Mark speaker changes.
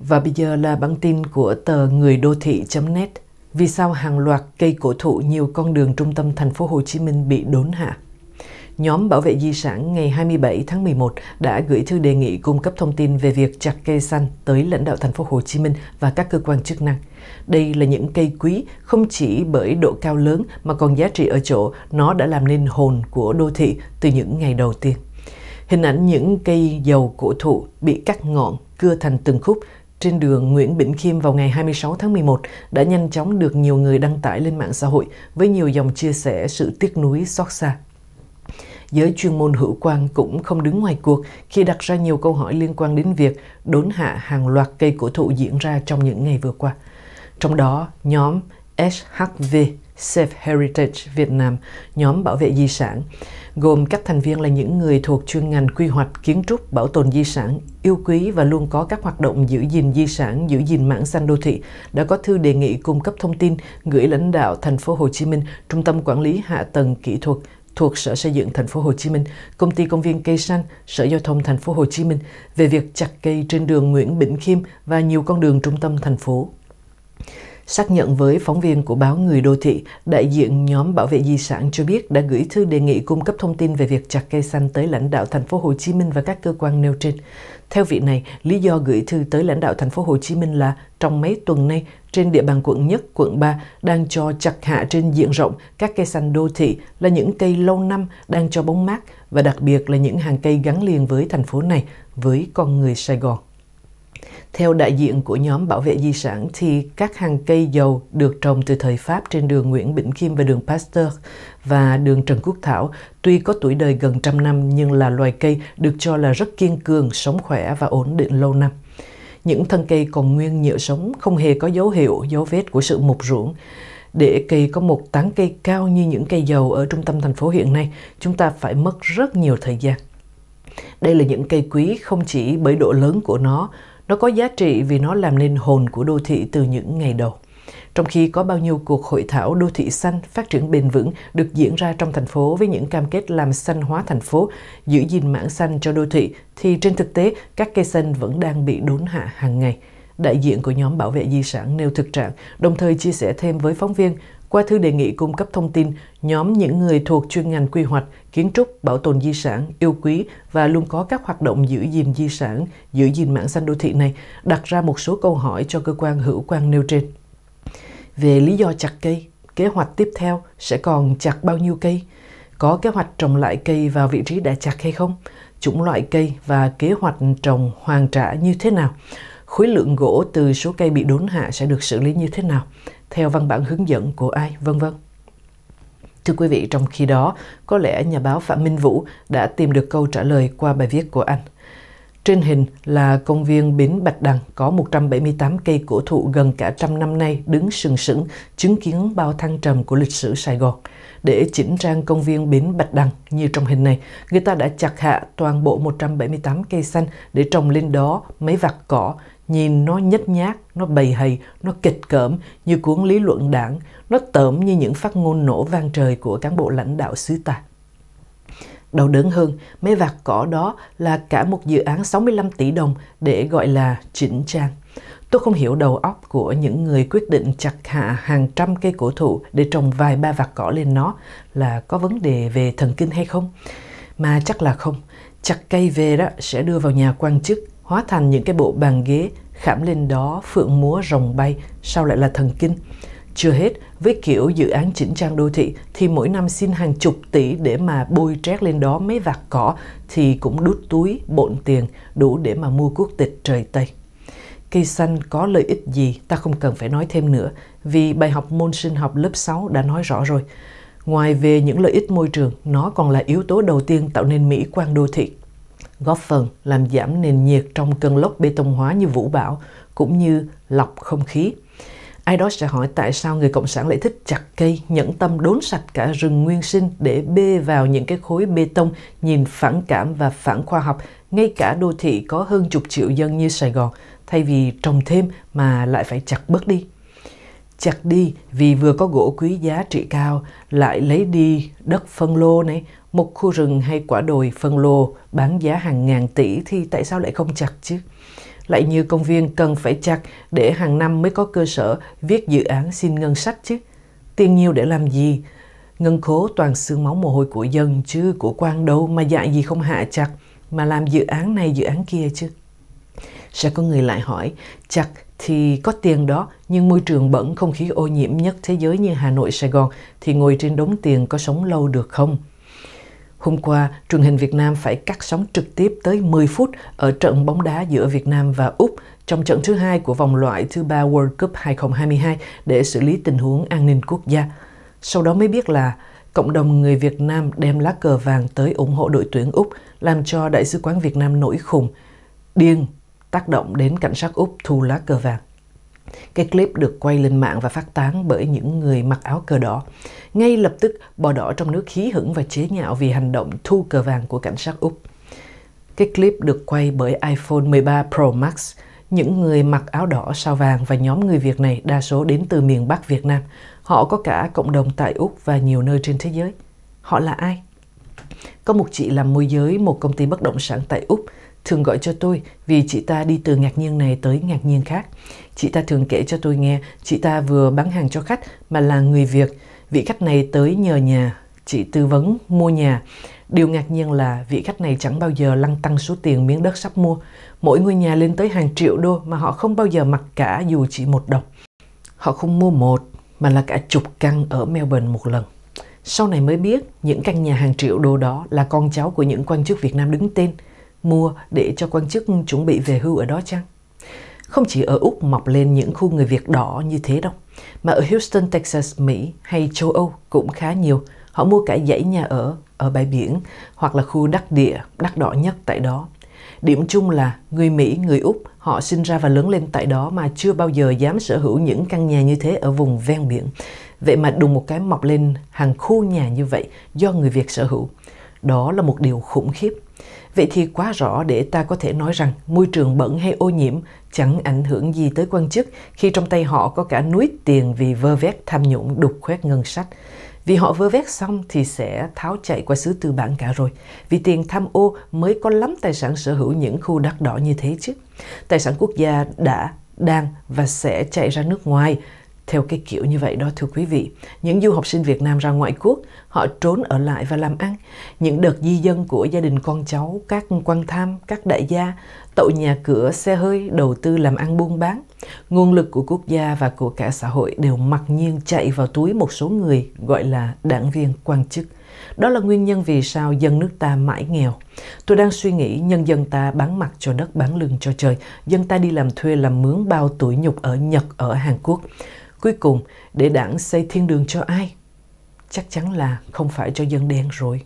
Speaker 1: Và bây giờ là bản tin của tờ Người Đô Thị.net. Vì sao hàng loạt cây cổ thụ nhiều con đường trung tâm thành phố Hồ Chí Minh bị đốn hạ? Nhóm bảo vệ di sản ngày 27 tháng 11 đã gửi thư đề nghị cung cấp thông tin về việc chặt cây xanh tới lãnh đạo thành phố Hồ Chí Minh và các cơ quan chức năng. Đây là những cây quý không chỉ bởi độ cao lớn mà còn giá trị ở chỗ nó đã làm nên hồn của đô thị từ những ngày đầu tiên. Hình ảnh những cây dầu cổ thụ bị cắt ngọn, cưa thành từng khúc trên đường Nguyễn Bỉnh Khiêm vào ngày 26 tháng 11 đã nhanh chóng được nhiều người đăng tải lên mạng xã hội với nhiều dòng chia sẻ sự tiếc nuối xót xa. Giới chuyên môn hữu quan cũng không đứng ngoài cuộc khi đặt ra nhiều câu hỏi liên quan đến việc đốn hạ hàng loạt cây cổ thụ diễn ra trong những ngày vừa qua. Trong đó, nhóm SHV Safe Heritage Việt Nam, nhóm bảo vệ di sản, gồm các thành viên là những người thuộc chuyên ngành quy hoạch kiến trúc bảo tồn di sản, yêu quý và luôn có các hoạt động giữ gìn di sản, giữ gìn mảng xanh đô thị, đã có thư đề nghị cung cấp thông tin gửi lãnh đạo thành phố Hồ Chí Minh, Trung tâm quản lý hạ tầng kỹ thuật thuộc Sở Xây dựng Thành phố Hồ Chí Minh, Công ty Công viên Cây Xanh, Sở Giao thông Thành phố Hồ Chí Minh về việc chặt cây trên đường Nguyễn Bỉnh Khiêm và nhiều con đường trung tâm thành phố. Xác nhận với phóng viên của báo Người Đô Thị, đại diện nhóm bảo vệ di sản cho biết đã gửi thư đề nghị cung cấp thông tin về việc chặt cây xanh tới lãnh đạo thành phố Hồ Chí Minh và các cơ quan nêu trên. Theo vị này, lý do gửi thư tới lãnh đạo thành phố Hồ Chí Minh là trong mấy tuần nay, trên địa bàn quận nhất, quận 3 đang cho chặt hạ trên diện rộng các cây xanh đô thị là những cây lâu năm đang cho bóng mát và đặc biệt là những hàng cây gắn liền với thành phố này, với con người Sài Gòn. Theo đại diện của nhóm bảo vệ di sản thì các hàng cây dầu được trồng từ thời Pháp trên đường Nguyễn Bỉnh Khiêm và đường Pasteur và đường Trần Quốc Thảo tuy có tuổi đời gần trăm năm nhưng là loài cây được cho là rất kiên cường, sống khỏe và ổn định lâu năm. Những thân cây còn nguyên nhựa sống không hề có dấu hiệu, dấu vết của sự mục ruỗng. Để cây có một tán cây cao như những cây dầu ở trung tâm thành phố hiện nay, chúng ta phải mất rất nhiều thời gian. Đây là những cây quý không chỉ bởi độ lớn của nó nó có giá trị vì nó làm nên hồn của đô thị từ những ngày đầu. Trong khi có bao nhiêu cuộc hội thảo đô thị xanh phát triển bền vững được diễn ra trong thành phố với những cam kết làm xanh hóa thành phố, giữ gìn mảng xanh cho đô thị, thì trên thực tế các cây xanh vẫn đang bị đốn hạ hàng ngày. Đại diện của nhóm bảo vệ di sản nêu thực trạng, đồng thời chia sẻ thêm với phóng viên, qua thư đề nghị cung cấp thông tin, nhóm những người thuộc chuyên ngành quy hoạch, kiến trúc, bảo tồn di sản, yêu quý và luôn có các hoạt động giữ gìn di sản, giữ gìn mảng xanh đô thị này đặt ra một số câu hỏi cho cơ quan hữu quan nêu trên. Về lý do chặt cây, kế hoạch tiếp theo sẽ còn chặt bao nhiêu cây? Có kế hoạch trồng lại cây vào vị trí đã chặt hay không? Chủng loại cây và kế hoạch trồng hoàn trả như thế nào? khối lượng gỗ từ số cây bị đốn hạ sẽ được xử lý như thế nào, theo văn bản hướng dẫn của ai, vân vân. Thưa quý vị, trong khi đó, có lẽ nhà báo Phạm Minh Vũ đã tìm được câu trả lời qua bài viết của anh. Trên hình là công viên Bến Bạch Đằng có 178 cây cổ thụ gần cả trăm năm nay đứng sừng sững, chứng kiến bao thăng trầm của lịch sử Sài Gòn. Để chỉnh trang công viên Bến Bạch Đằng như trong hình này, người ta đã chặt hạ toàn bộ 178 cây xanh để trồng lên đó mấy vạt cỏ, Nhìn nó nhếch nhác, nó bầy hầy, nó kịch cỡm như cuốn lý luận đảng, nó tởm như những phát ngôn nổ vang trời của cán bộ lãnh đạo xứ ta. Đau đớn hơn, mấy vạt cỏ đó là cả một dự án 65 tỷ đồng để gọi là chỉnh trang. Tôi không hiểu đầu óc của những người quyết định chặt hạ hàng trăm cây cổ thụ để trồng vài ba vạt cỏ lên nó là có vấn đề về thần kinh hay không. Mà chắc là không, chặt cây về đó sẽ đưa vào nhà quan chức hóa thành những cái bộ bàn ghế khảm lên đó phượng múa rồng bay sau lại là thần kinh chưa hết với kiểu dự án chỉnh trang đô thị thì mỗi năm xin hàng chục tỷ để mà bôi trét lên đó mấy vạt cỏ thì cũng đút túi bộn tiền đủ để mà mua quốc tịch trời tây cây xanh có lợi ích gì ta không cần phải nói thêm nữa vì bài học môn sinh học lớp 6 đã nói rõ rồi. Ngoài về những lợi ích môi trường, nó còn là yếu tố đầu tiên tạo nên mỹ quan đô thị góp phần làm giảm nền nhiệt trong cơn lốc bê tông hóa như vũ bão cũng như lọc không khí. Ai đó sẽ hỏi tại sao người Cộng sản lại thích chặt cây, nhẫn tâm đốn sạch cả rừng nguyên sinh để bê vào những cái khối bê tông nhìn phản cảm và phản khoa học, ngay cả đô thị có hơn chục triệu dân như Sài Gòn, thay vì trồng thêm mà lại phải chặt bớt đi. Chặt đi vì vừa có gỗ quý giá trị cao, lại lấy đi đất phân lô này, một khu rừng hay quả đồi phân lô bán giá hàng ngàn tỷ thì tại sao lại không chặt chứ? Lại như công viên cần phải chặt để hàng năm mới có cơ sở viết dự án xin ngân sách chứ. Tiền nhiều để làm gì? Ngân khố toàn xương máu mồ hôi của dân chứ của quan đâu mà dạy gì không hạ chặt mà làm dự án này dự án kia chứ. Sẽ có người lại hỏi, chặt thì có tiền đó, nhưng môi trường bẩn không khí ô nhiễm nhất thế giới như Hà Nội, Sài Gòn thì ngồi trên đống tiền có sống lâu được không? Hôm qua, truyền hình Việt Nam phải cắt sóng trực tiếp tới 10 phút ở trận bóng đá giữa Việt Nam và Úc trong trận thứ hai của vòng loại thứ ba World Cup 2022 để xử lý tình huống an ninh quốc gia. Sau đó mới biết là cộng đồng người Việt Nam đem lá cờ vàng tới ủng hộ đội tuyển Úc làm cho Đại sứ quán Việt Nam nổi khùng, điên, tác động đến cảnh sát Úc thu lá cờ vàng. Cái clip được quay lên mạng và phát tán bởi những người mặc áo cờ đỏ. Ngay lập tức, bò đỏ trong nước khí hững và chế nhạo vì hành động thu cờ vàng của cảnh sát Úc. Cái clip được quay bởi iPhone 13 Pro Max. Những người mặc áo đỏ sao vàng và nhóm người Việt này đa số đến từ miền Bắc Việt Nam. Họ có cả cộng đồng tại Úc và nhiều nơi trên thế giới. Họ là ai? Có một chị làm môi giới một công ty bất động sản tại Úc – thường gọi cho tôi vì chị ta đi từ ngạc nhiên này tới ngạc nhiên khác. Chị ta thường kể cho tôi nghe chị ta vừa bán hàng cho khách mà là người Việt. Vị khách này tới nhờ nhà, chị tư vấn mua nhà. Điều ngạc nhiên là vị khách này chẳng bao giờ lăng tăng số tiền miếng đất sắp mua. Mỗi ngôi nhà lên tới hàng triệu đô mà họ không bao giờ mặc cả dù chỉ một đồng. Họ không mua một mà là cả chục căn ở Melbourne một lần. Sau này mới biết những căn nhà hàng triệu đô đó là con cháu của những quan chức Việt Nam đứng tên – mua để cho quan chức chuẩn bị về hưu ở đó chăng? Không chỉ ở Úc mọc lên những khu người Việt đỏ như thế đâu, mà ở Houston, Texas, Mỹ hay châu Âu cũng khá nhiều. Họ mua cả dãy nhà ở ở bãi biển hoặc là khu đắc địa, đắt đỏ nhất tại đó. Điểm chung là người Mỹ, người Úc họ sinh ra và lớn lên tại đó mà chưa bao giờ dám sở hữu những căn nhà như thế ở vùng ven biển. Vậy mà đùng một cái mọc lên hàng khu nhà như vậy do người Việt sở hữu. Đó là một điều khủng khiếp Vậy thì quá rõ để ta có thể nói rằng môi trường bẩn hay ô nhiễm chẳng ảnh hưởng gì tới quan chức khi trong tay họ có cả núi tiền vì vơ vét tham nhũng đục khoét ngân sách. Vì họ vơ vét xong thì sẽ tháo chạy qua xứ tư bản cả rồi. Vì tiền tham ô mới có lắm tài sản sở hữu những khu đắt đỏ như thế chứ. Tài sản quốc gia đã, đang và sẽ chạy ra nước ngoài theo cái kiểu như vậy đó thưa quý vị. Những du học sinh Việt Nam ra ngoại quốc, họ trốn ở lại và làm ăn. Những đợt di dân của gia đình con cháu, các quan tham, các đại gia, tậu nhà cửa, xe hơi, đầu tư làm ăn buôn bán. Nguồn lực của quốc gia và của cả xã hội đều mặc nhiên chạy vào túi một số người gọi là đảng viên quan chức. Đó là nguyên nhân vì sao dân nước ta mãi nghèo. Tôi đang suy nghĩ nhân dân ta bán mặt cho đất, bán lương cho trời. Dân ta đi làm thuê làm mướn bao tuổi nhục ở Nhật, ở Hàn Quốc. Cuối cùng, để đảng xây thiên đường cho ai? Chắc chắn là không phải cho dân đen rồi.